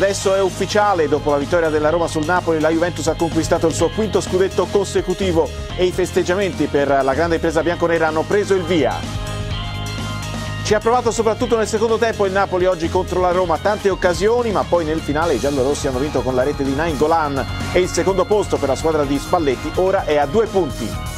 Adesso è ufficiale, dopo la vittoria della Roma sul Napoli, la Juventus ha conquistato il suo quinto scudetto consecutivo e i festeggiamenti per la grande impresa bianconera hanno preso il via. Ci ha provato soprattutto nel secondo tempo il Napoli oggi contro la Roma, tante occasioni, ma poi nel finale i giallorossi hanno vinto con la rete di Golan e il secondo posto per la squadra di Spalletti ora è a due punti.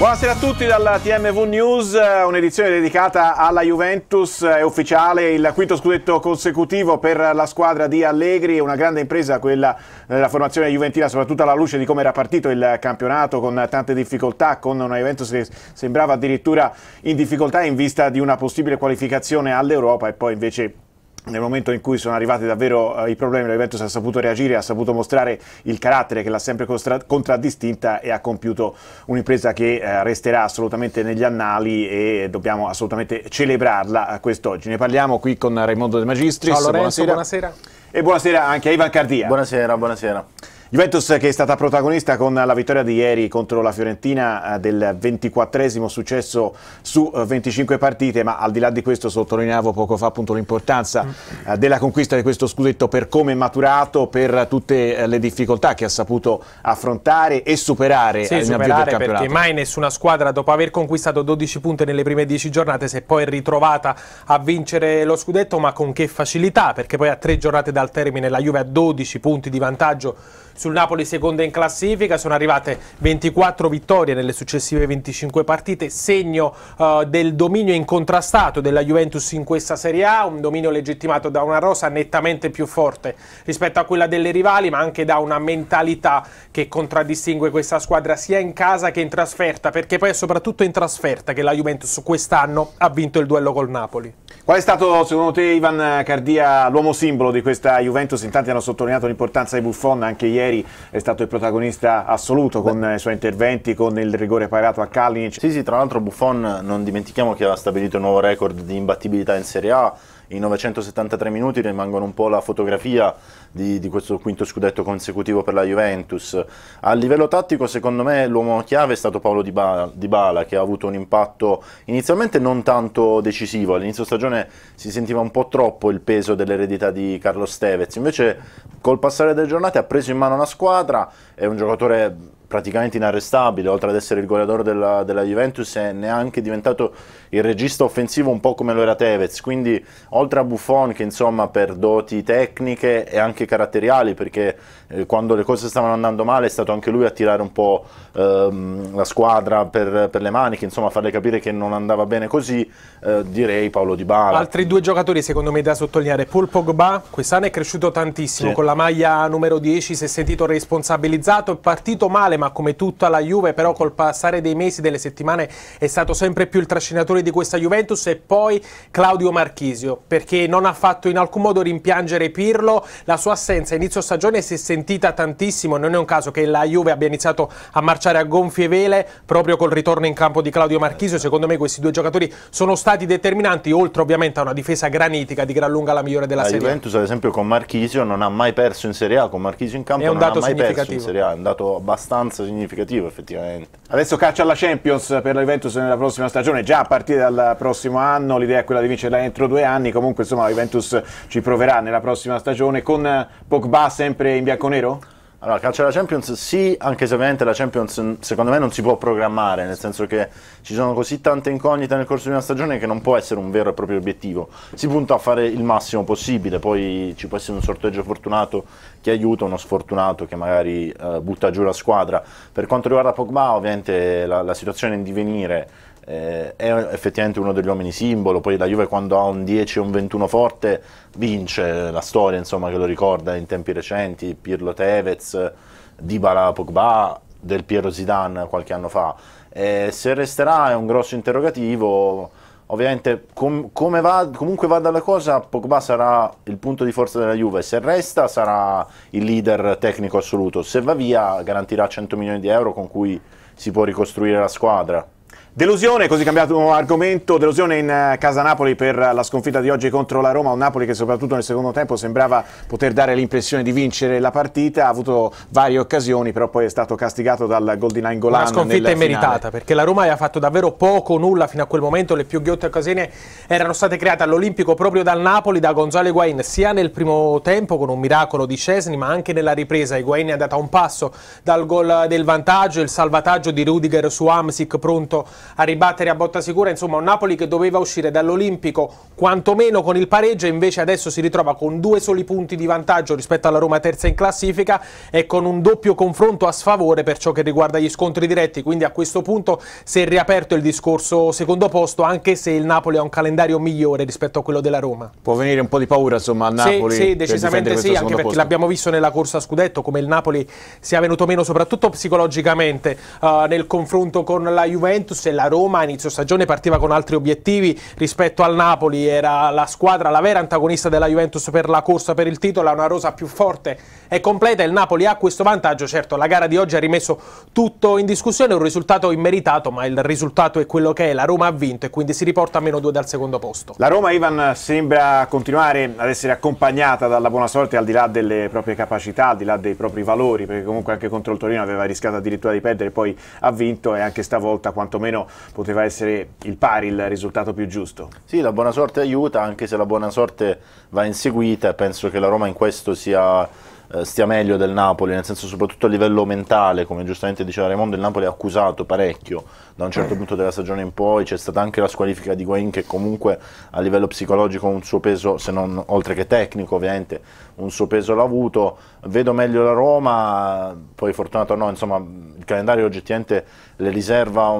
Buonasera a tutti dalla TMV News, un'edizione dedicata alla Juventus, è ufficiale il quinto scudetto consecutivo per la squadra di Allegri, una grande impresa quella della eh, formazione juventina, soprattutto alla luce di come era partito il campionato con tante difficoltà, con una Juventus che sembrava addirittura in difficoltà in vista di una possibile qualificazione all'Europa e poi invece nel momento in cui sono arrivati davvero eh, i problemi, la Juventus ha saputo reagire, ha saputo mostrare il carattere che l'ha sempre contraddistinta e ha compiuto un'impresa che eh, resterà assolutamente negli annali e dobbiamo assolutamente celebrarla eh, quest'oggi. Ne parliamo qui con Raimondo De Magistris. Ciao Lorenzo, buonasera. buonasera. E buonasera anche a Ivan Cardia. Buonasera, buonasera. Juventus che è stata protagonista con la vittoria di ieri contro la Fiorentina eh, del 24 successo su 25 eh, partite, ma al di là di questo sottolineavo poco fa l'importanza eh, della conquista di questo scudetto per come è maturato, per tutte le difficoltà che ha saputo affrontare e superare sì, campionato. perché mai nessuna squadra dopo aver conquistato 12 punti nelle prime 10 giornate si è poi ritrovata a vincere lo scudetto, ma con che facilità, perché poi a tre giornate dal termine la Juve ha 12 punti di vantaggio sul Napoli seconda in classifica, sono arrivate 24 vittorie nelle successive 25 partite, segno uh, del dominio incontrastato della Juventus in questa Serie A, un dominio legittimato da una rosa nettamente più forte rispetto a quella delle rivali, ma anche da una mentalità che contraddistingue questa squadra sia in casa che in trasferta, perché poi è soprattutto in trasferta che la Juventus quest'anno ha vinto il duello col Napoli. Qual è stato secondo te Ivan Cardia l'uomo simbolo di questa Juventus? In tanti hanno sottolineato l'importanza di Buffon, anche ieri è stato il protagonista assoluto con Beh. i suoi interventi, con il rigore parato a Kalinic. Sì, sì, tra l'altro Buffon non dimentichiamo che ha stabilito il nuovo record di imbattibilità in Serie A i 973 minuti rimangono un po' la fotografia di, di, questo quinto scudetto consecutivo per la Juventus. A livello tattico, secondo me, l'uomo chiave è stato Paolo Di Bala, di Bala che ha avuto un impatto inizialmente non tanto decisivo. All'inizio stagione si sentiva un po' troppo il peso dell'eredità di Carlo Stevez. Invece, col passare delle giornate, ha preso in mano la squadra. È un giocatore praticamente inarrestabile, oltre ad essere il goleador della, della, Juventus è neanche diventato il regista offensivo un po' come lo era Tevez, quindi oltre a Buffon che insomma per doti tecniche e anche caratteriali, perché eh, quando le cose stavano andando male è stato anche lui a tirare un po' ehm, la squadra per, per, le maniche, insomma a farle capire che non andava bene così, eh, direi Paolo Di Bala. Altri due giocatori secondo me da sottolineare, Paul Pogba, quest'anno è cresciuto tantissimo, sì. con la maglia numero 10 si è sentito responsabilizzato, è partito male ma come tutta la Juve, però col passare dei mesi, delle settimane è stato sempre più il trascinatore di questa Juventus e poi Claudio Marchisio, perché non ha fatto in alcun modo rimpiangere Pirlo, la sua assenza a inizio stagione si è sentita tantissimo, non è un caso che la Juve abbia iniziato a marciare a gonfie vele proprio col ritorno in campo di Claudio Marchisio, secondo me questi due giocatori sono stati determinanti, oltre ovviamente a una difesa granitica di gran lunga la migliore della la Serie A. La Juventus ad esempio con Marchisio non ha mai perso in Serie A, con Marchisio in campo è non ha mai perso in Serie A, è andato abbastanza abbastanza significativo effettivamente. Adesso caccia alla Champions per la Juventus nella prossima stagione, già a partire dal prossimo anno, l'idea è quella di vincerla entro due anni, comunque insomma la Juventus ci proverà nella prossima stagione con Pogba sempre in bianconero? Allora, calcio alla Champions sì, anche se ovviamente la Champions mm, secondo me non si può programmare, nel senso che ci sono così tante incognite nel corso di una stagione che non può essere un vero e proprio obiettivo. Si punta a fare il massimo possibile, poi ci può essere un sorteggio fortunato che aiuta, uno sfortunato che magari eh, butta giù la squadra. Per quanto riguarda Pogba, ovviamente la, la situazione in divenire eh, è effettivamente uno degli uomini simbolo, poi la Juve quando ha un 10 o un 21 forte vince la storia insomma, che lo ricorda in tempi recenti, Pirlo Tevez, Dybala Pogba, Del Piero Zidane qualche anno fa. Eh, se resterà è un grosso interrogativo, ovviamente com come va, comunque vada la cosa Pogba sarà il punto di forza della Juve se resta sarà il leader tecnico assoluto se va via garantirà 100 milioni di euro con cui si può ricostruire la squadra Delusione, così cambiato argomento, delusione in eh, casa Napoli per la sconfitta di oggi contro la Roma, un Napoli che soprattutto nel secondo tempo sembrava poter dare l'impressione di vincere la partita, ha avuto varie occasioni, però poi è stato castigato dal gol di Nainggolan. Una sconfitta immeritata, perché la Roma aveva fatto davvero poco, nulla fino a quel momento, le più ghiotte occasioni erano state create all'Olimpico proprio dal Napoli, da Gonzalo Higuain, sia nel primo tempo con un miracolo di Cesni, ma anche nella ripresa, Higuain è andata a un passo dal gol del vantaggio, il salvataggio di Rudiger su Amsic pronto a a ribattere a botta sicura, insomma un Napoli che doveva uscire dall'Olimpico quantomeno con il pareggio, e invece adesso si ritrova con due soli punti di vantaggio rispetto alla Roma terza in classifica e con un doppio confronto a sfavore per ciò che riguarda gli scontri diretti, quindi a questo punto si è riaperto il discorso secondo posto, anche se il Napoli ha un calendario migliore rispetto a quello della Roma. Può venire un po' di paura insomma a Napoli? Sì, sì decisamente sì, anche perché l'abbiamo visto nella corsa a Scudetto come il Napoli sia venuto meno soprattutto psicologicamente uh, nel confronto con la Juventus se la Roma a inizio stagione partiva con altri obiettivi rispetto al Napoli, era la squadra, la vera antagonista della Juventus per la corsa per il titolo, ha una rosa più forte e completa, il Napoli ha questo vantaggio, certo la gara di oggi ha rimesso tutto in discussione, un risultato immeritato, ma il risultato è quello che è, la Roma ha vinto e quindi si riporta a meno due dal secondo posto. La Roma Ivan sembra continuare ad essere accompagnata dalla buona sorte al di là delle proprie capacità, al di là dei propri valori, perché comunque anche contro il Torino aveva rischiato addirittura di perdere, poi ha vinto e anche stavolta quantomeno almeno poteva essere il pari il risultato più giusto. Sì, la buona sorte aiuta, anche se la buona sorte va inseguita, penso che la Roma in questo sia eh, stia meglio del Napoli, nel senso soprattutto a livello mentale, come giustamente diceva Raimondo, il Napoli ha accusato parecchio da un certo mm. punto della stagione in poi, c'è stata anche la squalifica di Guain che comunque a livello psicologico un suo peso, se non oltre che tecnico ovviamente, un suo peso l'ha avuto, vedo meglio la Roma, poi fortunato no, insomma il calendario oggettivamente le riserva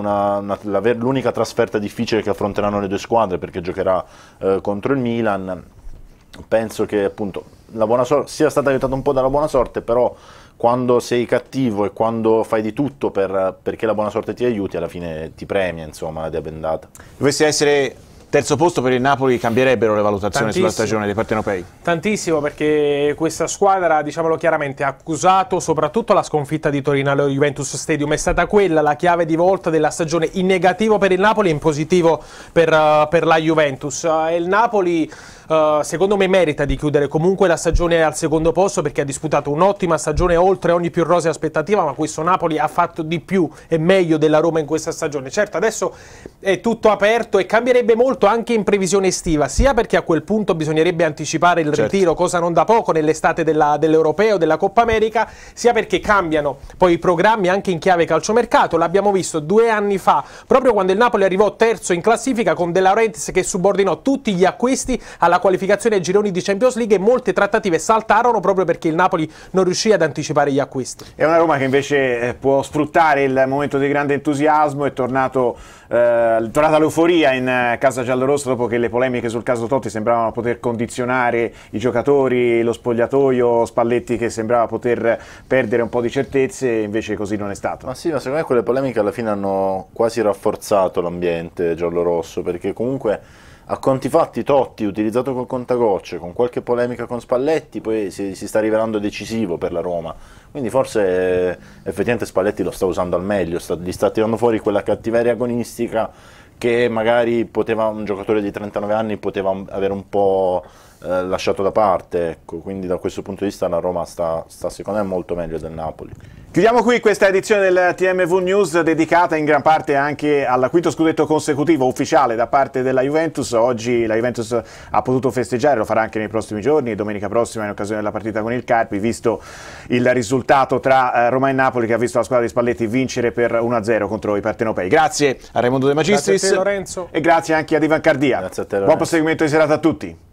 l'unica trasferta difficile che affronteranno le due squadre perché giocherà eh, contro il Milan penso che appunto la buona sorte sia stata aiutata un po' dalla buona sorte, però quando sei cattivo e quando fai di tutto per, perché la buona sorte ti aiuti, alla fine ti premia, insomma, la debendata. Dovresti essere terzo posto per il Napoli, cambierebbero le valutazioni Tantissimo. sulla stagione dei partenopei? Tantissimo, perché questa squadra, diciamolo chiaramente, ha accusato soprattutto la sconfitta di Torino allo Juventus Stadium. È stata quella la chiave di volta della stagione, in negativo per il Napoli e in positivo per, eh, per la Juventus. Eh, il Napoli eh, secondo me merita di chiudere comunque la stagione al secondo posto perché ha disputato un'ottima stagione oltre ogni più rosea aspettativa, ma questo Napoli ha fatto di più e meglio della Roma in questa stagione. Certo, adesso è tutto aperto e cambierebbe molto anche in previsione estiva, sia perché a quel punto bisognerebbe anticipare il certo. ritiro, cosa non da poco nell'estate dell'Europeo, della Coppa America, sia perché cambiano poi i programmi anche in chiave calciomercato. L'abbiamo visto due anni fa, proprio quando il Napoli arrivò terzo in classifica con De Laurentiis che subordinò tutti gli acquisti alla qualificazione ai gironi di Champions League e molte trattative saltarono proprio perché il Napoli non riuscì ad anticipare gli acquisti. È una Roma che invece eh, può sfruttare il momento di grande entusiasmo, è tornato, eh, tornata l'euforia in eh, casa giallorossa dopo che le polemiche sul caso Totti sembravano poter condizionare i giocatori, lo spogliatoio, Spalletti che sembrava poter perdere un po' di certezze, invece così non è stato. Ma sì, ma secondo me quelle polemiche alla fine hanno quasi rafforzato l'ambiente giallorosso perché comunque a conti fatti Totti utilizzato col contagocce, con qualche polemica con Spalletti, poi si, si sta rivelando decisivo per la Roma. Quindi forse eh, effettivamente Spalletti lo sta usando al meglio, sta, gli sta tirando fuori quella cattiveria agonistica che magari poteva, un giocatore di 39 anni poteva avere un po' Eh, lasciato da parte, ecco. quindi da questo punto di vista la Roma sta, sta secondo me molto meglio del Napoli. Chiudiamo qui questa edizione del TMV News dedicata in gran parte anche al quinto scudetto consecutivo ufficiale da parte della Juventus. Oggi la Juventus ha potuto festeggiare, lo farà anche nei prossimi giorni, domenica prossima in occasione della partita con il Carpi, visto il risultato tra eh, Roma e Napoli che ha visto la squadra di Spalletti vincere per 1-0 contro i partenopei. Grazie a Raimondo De Magistris grazie a te, e grazie anche ad Ivan Cardia. Grazie a te, Buon proseguimento di serata a tutti.